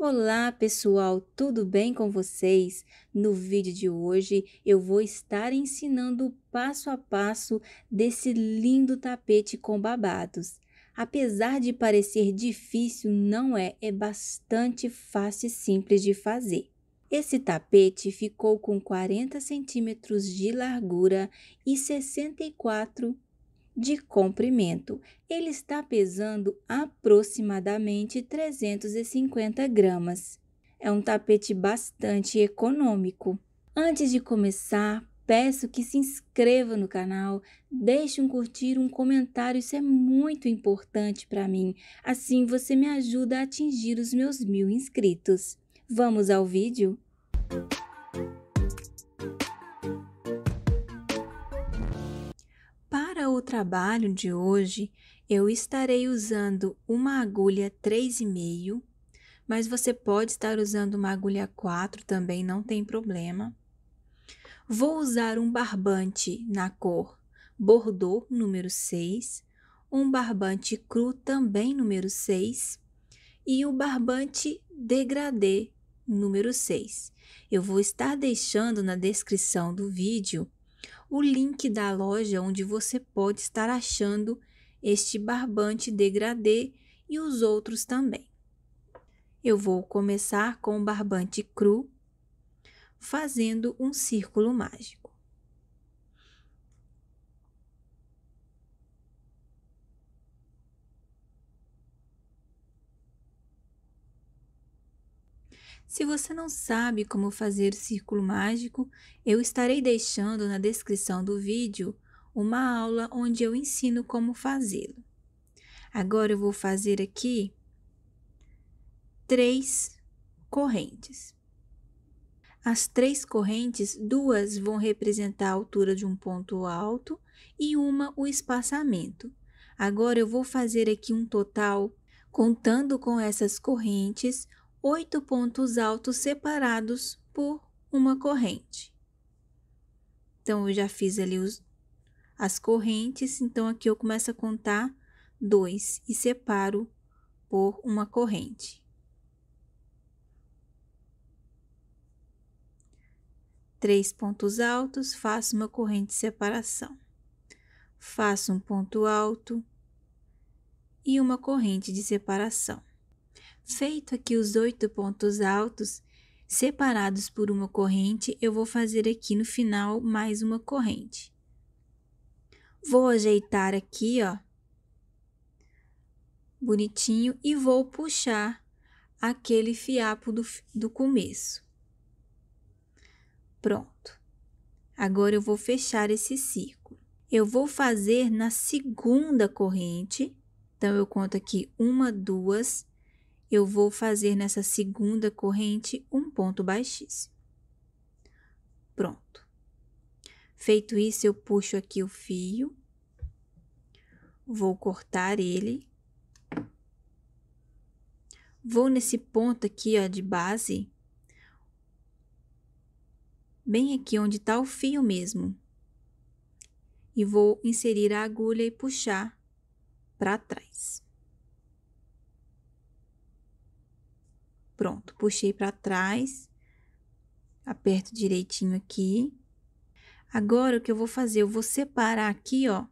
Olá pessoal, tudo bem com vocês? No vídeo de hoje eu vou estar ensinando o passo a passo desse lindo tapete com babados. Apesar de parecer difícil, não é, é bastante fácil e simples de fazer. Esse tapete ficou com 40 centímetros de largura e 64 de comprimento. Ele está pesando aproximadamente 350 gramas. É um tapete bastante econômico. Antes de começar, peço que se inscreva no canal, deixe um curtir, um comentário, isso é muito importante para mim. Assim você me ajuda a atingir os meus mil inscritos. Vamos ao vídeo? o trabalho de hoje, eu estarei usando uma agulha 3,5, mas você pode estar usando uma agulha 4 também, não tem problema. Vou usar um barbante na cor Bordeaux número 6, um barbante cru também número 6 e o barbante degradê número 6. Eu vou estar deixando na descrição do vídeo o link da loja onde você pode estar achando este barbante degradê e os outros também. Eu vou começar com o barbante cru, fazendo um círculo mágico. Se você não sabe como fazer círculo mágico, eu estarei deixando na descrição do vídeo uma aula onde eu ensino como fazê-lo. Agora eu vou fazer aqui três correntes. As três correntes, duas vão representar a altura de um ponto alto e uma o espaçamento. Agora eu vou fazer aqui um total contando com essas correntes oito pontos altos separados por uma corrente. Então, eu já fiz ali os, as correntes, então aqui eu começo a contar dois e separo por uma corrente. Três pontos altos, faço uma corrente de separação. Faço um ponto alto e uma corrente de separação. Feito aqui os oito pontos altos, separados por uma corrente, eu vou fazer aqui no final mais uma corrente. Vou ajeitar aqui, ó, bonitinho, e vou puxar aquele fiapo do, do começo. Pronto. Agora eu vou fechar esse círculo. Eu vou fazer na segunda corrente, então eu conto aqui uma, duas, eu vou fazer nessa segunda corrente um ponto baixíssimo. Pronto. Feito isso, eu puxo aqui o fio, vou cortar ele, vou nesse ponto aqui, ó, de base, bem aqui onde tá o fio mesmo, e vou inserir a agulha e puxar para trás. Pronto, puxei para trás, aperto direitinho aqui. Agora, o que eu vou fazer? Eu vou separar aqui, ó,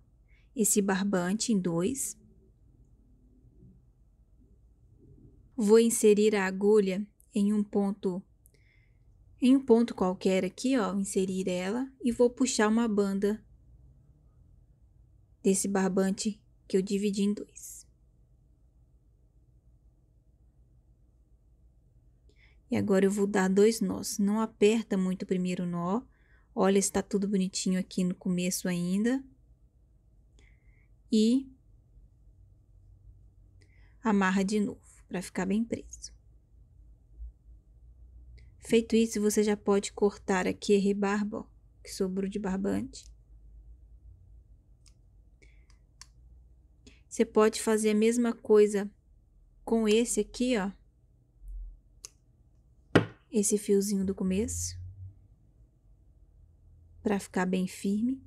esse barbante em dois. Vou inserir a agulha em um ponto, em um ponto qualquer aqui, ó, inserir ela e vou puxar uma banda desse barbante que eu dividi em dois. E agora eu vou dar dois nós. Não aperta muito o primeiro nó. Olha, está tudo bonitinho aqui no começo ainda. E amarra de novo, para ficar bem preso. Feito isso, você já pode cortar aqui a rebarba, ó, que sobrou de barbante. Você pode fazer a mesma coisa com esse aqui, ó esse fiozinho do começo para ficar bem firme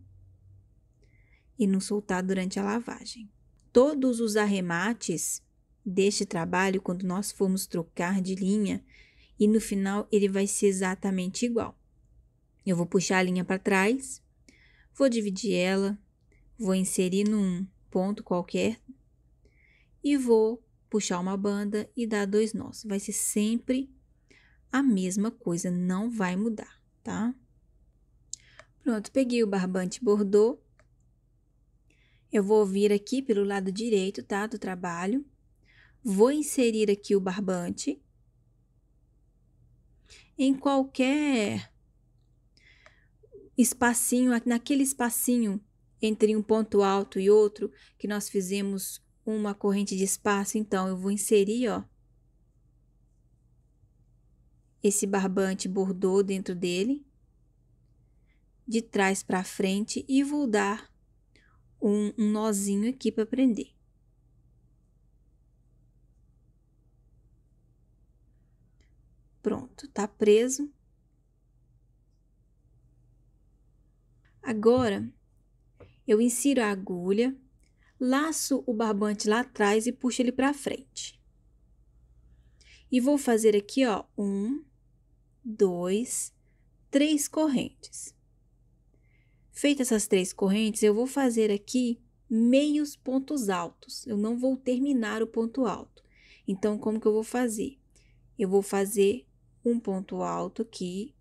e não soltar durante a lavagem. Todos os arremates deste trabalho, quando nós formos trocar de linha, e no final ele vai ser exatamente igual. Eu vou puxar a linha para trás, vou dividir ela, vou inserir num ponto qualquer e vou puxar uma banda e dar dois nós. Vai ser sempre a mesma coisa, não vai mudar, tá? Pronto, peguei o barbante bordô. Eu vou vir aqui pelo lado direito, tá, do trabalho. Vou inserir aqui o barbante. Em qualquer espacinho, naquele espacinho entre um ponto alto e outro, que nós fizemos uma corrente de espaço, então eu vou inserir, ó, esse barbante bordou dentro dele, de trás para frente, e vou dar um, um nozinho aqui para prender. Pronto, tá preso. Agora, eu insiro a agulha, laço o barbante lá atrás e puxo ele para frente. E vou fazer aqui, ó, um, dois, três correntes. Feitas essas três correntes, eu vou fazer aqui meios pontos altos. Eu não vou terminar o ponto alto. Então, como que eu vou fazer? Eu vou fazer um ponto alto aqui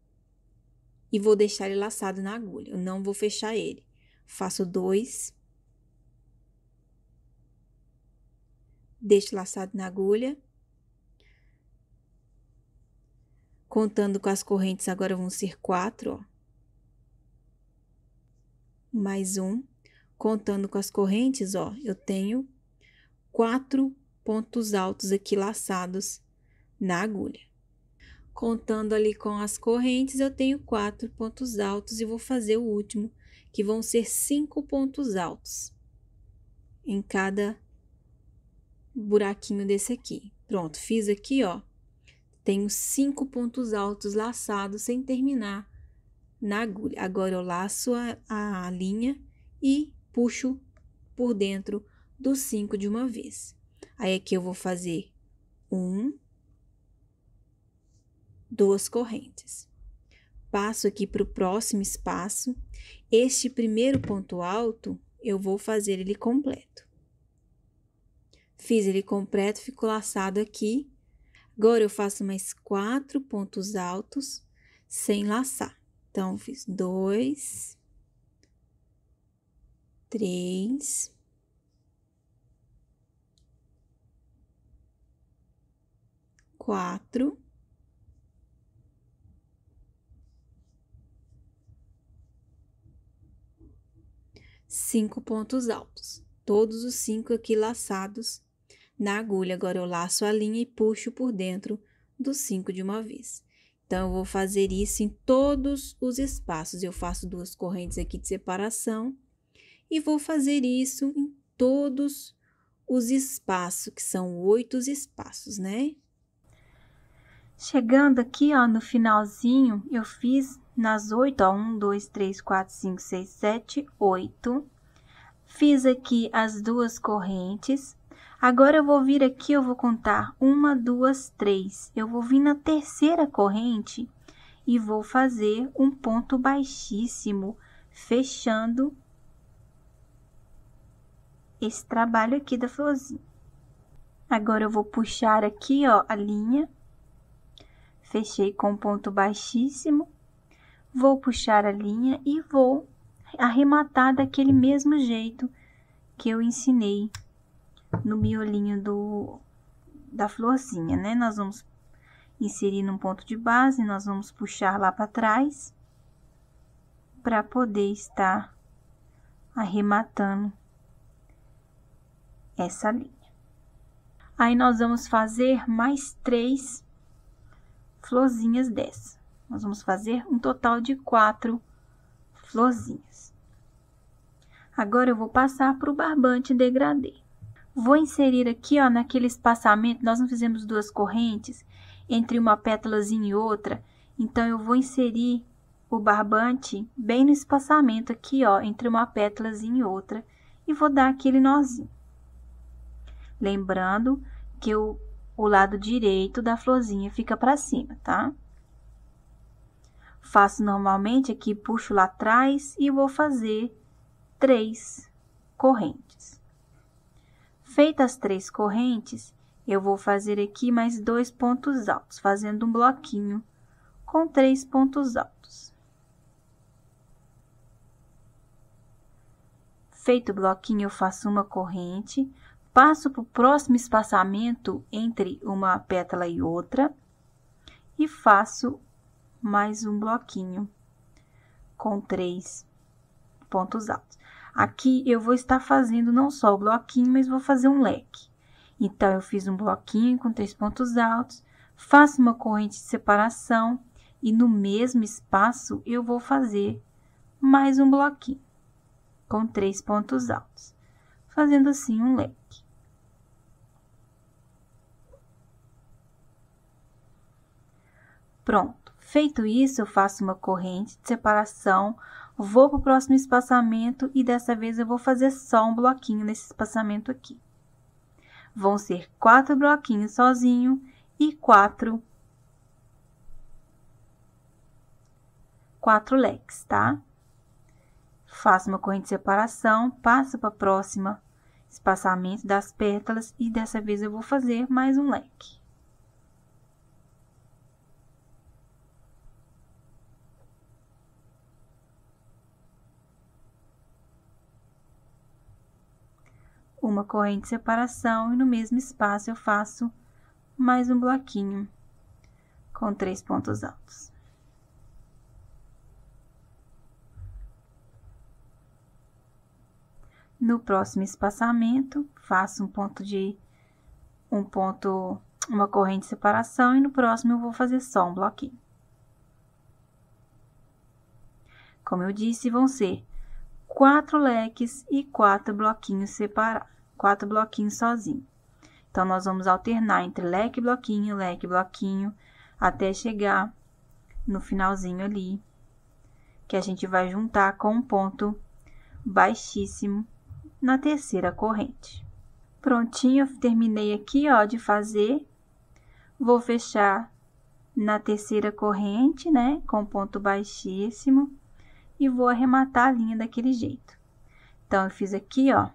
e vou deixar ele laçado na agulha. Eu não vou fechar ele. Faço dois. Deixo laçado na agulha. Contando com as correntes, agora vão ser quatro, ó. Mais um. Contando com as correntes, ó, eu tenho quatro pontos altos aqui laçados na agulha. Contando ali com as correntes, eu tenho quatro pontos altos e vou fazer o último, que vão ser cinco pontos altos em cada buraquinho desse aqui. Pronto, fiz aqui, ó, tenho cinco pontos altos laçados sem terminar na agulha. Agora eu laço a, a linha e puxo por dentro dos cinco de uma vez. Aí aqui eu vou fazer um, duas correntes. Passo aqui para o próximo espaço. Este primeiro ponto alto, eu vou fazer ele completo. Fiz ele completo, ficou laçado aqui Agora, eu faço mais quatro pontos altos sem laçar. Então, fiz dois, três, quatro, cinco pontos altos, todos os cinco aqui laçados na agulha, agora eu laço a linha e puxo por dentro dos cinco de uma vez. Então, eu vou fazer isso em todos os espaços. Eu faço duas correntes aqui de separação e vou fazer isso em todos os espaços, que são oito espaços, né? Chegando aqui, ó, no finalzinho, eu fiz nas oito, ó, um, dois, três, quatro, cinco, seis, sete, oito. Fiz aqui as duas correntes, Agora eu vou vir aqui, eu vou contar uma, duas, três. Eu vou vir na terceira corrente e vou fazer um ponto baixíssimo, fechando esse trabalho aqui da florzinha. Agora eu vou puxar aqui, ó, a linha. Fechei com ponto baixíssimo. Vou puxar a linha e vou arrematar daquele mesmo jeito que eu ensinei no miolinho do, da florzinha, né? Nós vamos inserir num ponto de base, nós vamos puxar lá para trás, para poder estar arrematando essa linha. Aí, nós vamos fazer mais três florzinhas dessa. Nós vamos fazer um total de quatro florzinhas. Agora, eu vou passar para o barbante degradê. Vou inserir aqui, ó, naquele espaçamento, nós não fizemos duas correntes entre uma pétalazinha e outra, então eu vou inserir o barbante bem no espaçamento aqui, ó, entre uma pétalazinha e outra, e vou dar aquele nozinho. Lembrando que o, o lado direito da florzinha fica para cima, tá? Faço normalmente aqui, puxo lá atrás e vou fazer três correntes. Feitas as três correntes, eu vou fazer aqui mais dois pontos altos, fazendo um bloquinho com três pontos altos. Feito o bloquinho, eu faço uma corrente, passo para o próximo espaçamento entre uma pétala e outra e faço mais um bloquinho com três pontos altos. Aqui eu vou estar fazendo não só o bloquinho, mas vou fazer um leque. Então, eu fiz um bloquinho com três pontos altos, faço uma corrente de separação e no mesmo espaço eu vou fazer mais um bloquinho com três pontos altos, fazendo assim um leque. Pronto, feito isso, eu faço uma corrente de separação, Vou para o próximo espaçamento e dessa vez eu vou fazer só um bloquinho nesse espaçamento aqui. Vão ser quatro bloquinhos sozinho e quatro, quatro leques, tá? Faço uma corrente de separação, passo para a próxima espaçamento das pétalas e dessa vez eu vou fazer mais um leque. uma corrente de separação e no mesmo espaço eu faço mais um bloquinho com três pontos altos. No próximo espaçamento, faço um ponto de um ponto, uma corrente de separação e no próximo eu vou fazer só um bloquinho. Como eu disse, vão ser quatro leques e quatro bloquinhos separados quatro bloquinhos sozinho. Então, nós vamos alternar entre leque, bloquinho, leque, bloquinho, até chegar no finalzinho ali, que a gente vai juntar com um ponto baixíssimo na terceira corrente. Prontinho, terminei aqui, ó, de fazer. Vou fechar na terceira corrente, né, com ponto baixíssimo, e vou arrematar a linha daquele jeito. Então, eu fiz aqui, ó,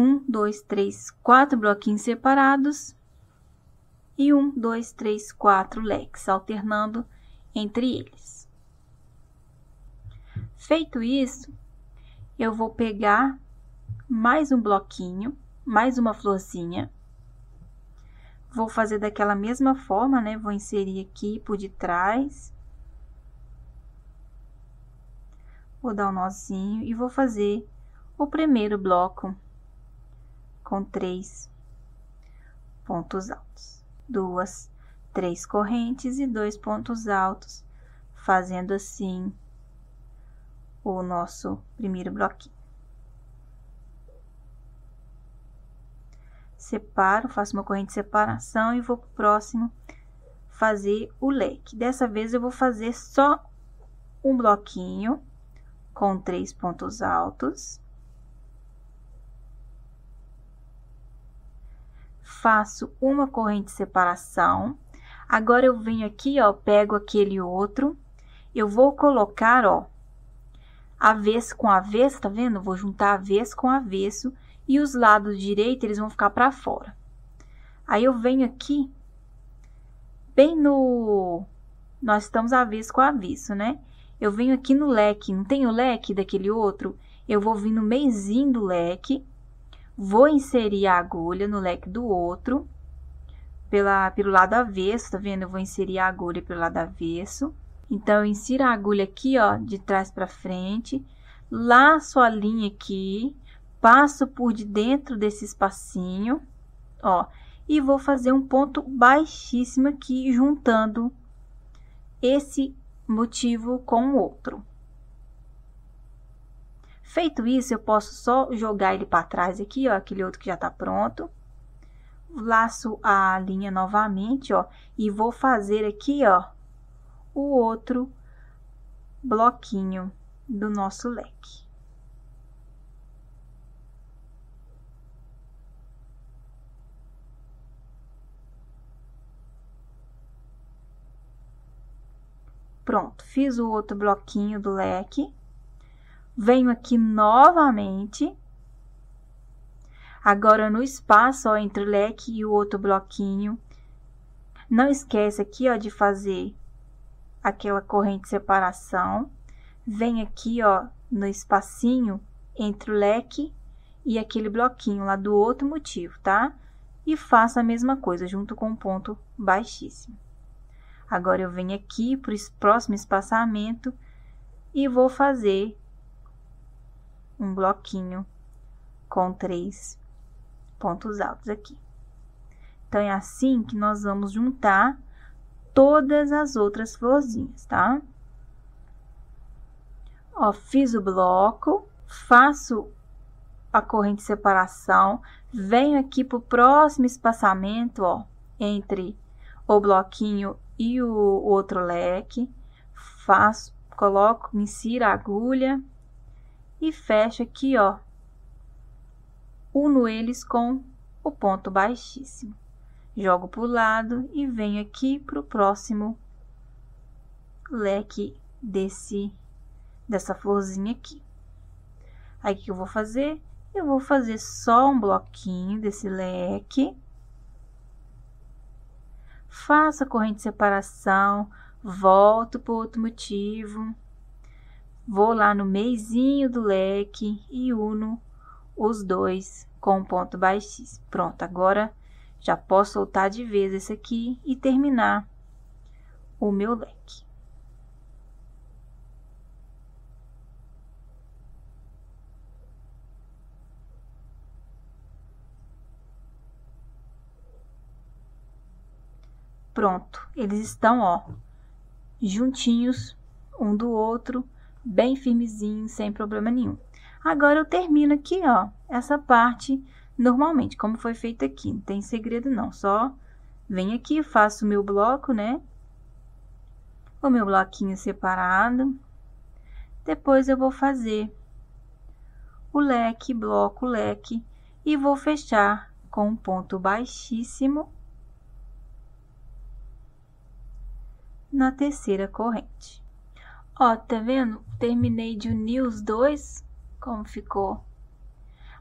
um, dois, três, quatro bloquinhos separados e um, dois, três, quatro leques, alternando entre eles. Feito isso, eu vou pegar mais um bloquinho, mais uma florzinha. Vou fazer daquela mesma forma, né? Vou inserir aqui por detrás. Vou dar um nozinho e vou fazer o primeiro bloco com três pontos altos. Duas, três correntes e dois pontos altos, fazendo assim o nosso primeiro bloquinho. Separo, faço uma corrente de separação e vou pro próximo fazer o leque. Dessa vez, eu vou fazer só um bloquinho com três pontos altos. faço uma corrente de separação. Agora, eu venho aqui, ó, pego aquele outro, eu vou colocar, ó, avesso com avesso, tá vendo? Vou juntar avesso com avesso e os lados direito, eles vão ficar para fora. Aí, eu venho aqui, bem no... Nós estamos avesso com avesso, né? Eu venho aqui no leque, não tem o leque daquele outro? Eu vou vir no meizinho do leque Vou inserir a agulha no leque do outro, pela, pelo lado avesso, tá vendo? Eu vou inserir a agulha pelo lado avesso. Então, eu insiro a agulha aqui, ó, de trás para frente, laço a linha aqui, passo por de dentro desse espacinho, ó, e vou fazer um ponto baixíssimo aqui, juntando esse motivo com o outro. Feito isso, eu posso só jogar ele para trás aqui, ó, aquele outro que já tá pronto. Laço a linha novamente, ó, e vou fazer aqui, ó, o outro bloquinho do nosso leque. Pronto, fiz o outro bloquinho do leque venho aqui novamente. Agora, no espaço, ó, entre o leque e o outro bloquinho, não esquece aqui, ó, de fazer aquela corrente de separação. Vem aqui, ó, no espacinho entre o leque e aquele bloquinho lá do outro motivo, tá? E faça a mesma coisa, junto com o um ponto baixíssimo. Agora, eu venho aqui para o próximo espaçamento e vou fazer um bloquinho com três pontos altos aqui. Então, é assim que nós vamos juntar todas as outras florzinhas, tá? Ó, fiz o bloco, faço a corrente de separação, venho aqui pro próximo espaçamento, ó, entre o bloquinho e o outro leque, faço, coloco, insiro a agulha, e fecha aqui, ó, uno eles com o ponto baixíssimo. Jogo para o lado e venho aqui para o próximo leque desse, dessa florzinha aqui. Aí, o que eu vou fazer? Eu vou fazer só um bloquinho desse leque. Faço a corrente de separação, volto para outro motivo vou lá no meizinho do leque e uno os dois com o ponto baixíssimo. Pronto, agora já posso soltar de vez esse aqui e terminar o meu leque. Pronto, eles estão, ó, juntinhos um do outro bem firmezinho, sem problema nenhum. Agora eu termino aqui, ó, essa parte normalmente, como foi feito aqui, não tem segredo não, só venho aqui, faço o meu bloco, né? O meu bloquinho separado. Depois eu vou fazer o leque, bloco, leque e vou fechar com um ponto baixíssimo na terceira corrente. Ó, tá vendo? Terminei de unir os dois, como ficou.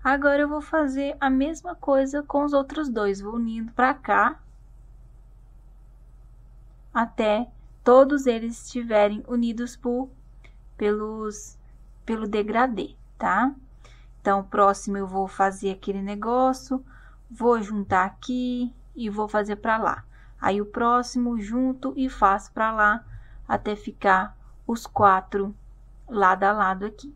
Agora eu vou fazer a mesma coisa com os outros dois. Vou unindo pra cá. Até todos eles estiverem unidos por, pelos, pelo degradê, tá? Então, próximo eu vou fazer aquele negócio, vou juntar aqui e vou fazer pra lá. Aí, o próximo junto e faço pra lá até ficar os quatro lado a lado aqui.